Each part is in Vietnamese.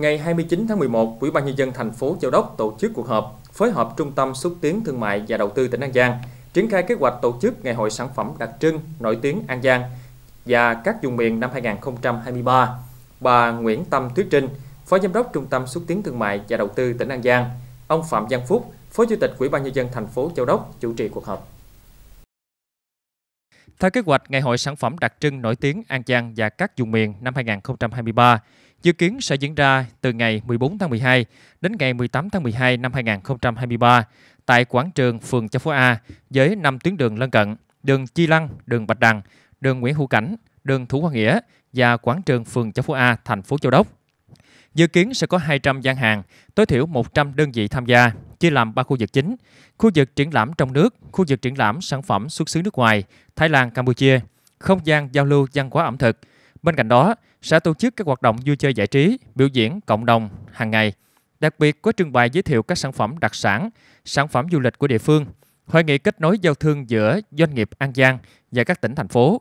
Ngày 29 tháng 11, Ủy ban nhân dân thành phố Châu Đốc tổ chức cuộc họp phối hợp Trung tâm xúc tiến thương mại và đầu tư tỉnh An Giang triển khai kế hoạch tổ chức Ngày hội sản phẩm đặc trưng nổi tiếng An Giang và các vùng miền năm 2023. Bà Nguyễn Tâm Tuyết Trinh, Phó Giám đốc Trung tâm xúc tiến thương mại và đầu tư tỉnh An Giang, ông Phạm Văn Phúc, Phó Chủ tịch Ủy ban nhân dân thành phố Châu Đốc chủ trì cuộc họp. Theo kế hoạch, Ngày hội sản phẩm đặc trưng nổi tiếng An Giang và các vùng miền năm 2023 dự kiến sẽ diễn ra từ ngày 14 tháng 12 đến ngày 18 tháng 12 năm 2023 tại quảng trường phường Châu Phú A với 5 tuyến đường lân cận, đường Chi Lăng, đường Bạch Đằng, đường Nguyễn Hữu Cảnh, đường Thủ Hoa Nghĩa và quảng trường phường Châu Phú A, thành phố Châu Đốc. Dự kiến sẽ có 200 gian hàng, tối thiểu 100 đơn vị tham gia, chia làm 3 khu vực chính: khu vực triển lãm trong nước, khu vực triển lãm sản phẩm xuất xứ nước ngoài Thái Lan, Campuchia, không gian giao lưu văn hóa ẩm thực, Bên cạnh đó, sẽ tổ chức các hoạt động vui chơi giải trí, biểu diễn cộng đồng hàng ngày. Đặc biệt có trưng bày giới thiệu các sản phẩm đặc sản, sản phẩm du lịch của địa phương, hội nghị kết nối giao thương giữa doanh nghiệp An Giang và các tỉnh thành phố.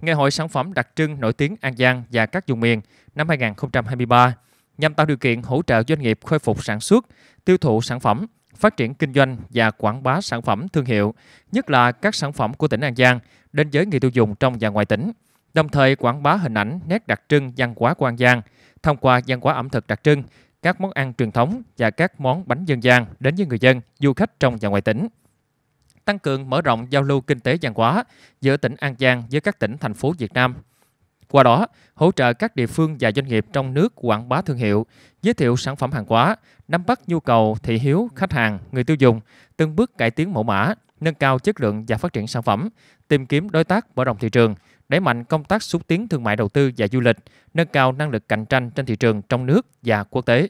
Ngày hội sản phẩm đặc trưng nổi tiếng An Giang và các vùng miền năm 2023 nhằm tạo điều kiện hỗ trợ doanh nghiệp khôi phục sản xuất, tiêu thụ sản phẩm, phát triển kinh doanh và quảng bá sản phẩm thương hiệu, nhất là các sản phẩm của tỉnh An Giang đến giới người tiêu dùng trong và ngoài tỉnh đồng thời quảng bá hình ảnh nét đặc trưng văn hóa quan Giang thông qua văn hóa ẩm thực đặc trưng, các món ăn truyền thống và các món bánh dân gian đến với người dân, du khách trong và ngoài tỉnh. Tăng cường mở rộng giao lưu kinh tế văn hóa giữa tỉnh An Giang với các tỉnh thành phố Việt Nam. Qua đó, hỗ trợ các địa phương và doanh nghiệp trong nước quảng bá thương hiệu, giới thiệu sản phẩm hàng hóa, nắm bắt nhu cầu thị hiếu khách hàng, người tiêu dùng, từng bước cải tiến mẫu mã, nâng cao chất lượng và phát triển sản phẩm, tìm kiếm đối tác mở rộng thị trường – đẩy mạnh công tác xúc tiến thương mại đầu tư và du lịch, nâng cao năng lực cạnh tranh trên thị trường trong nước và quốc tế.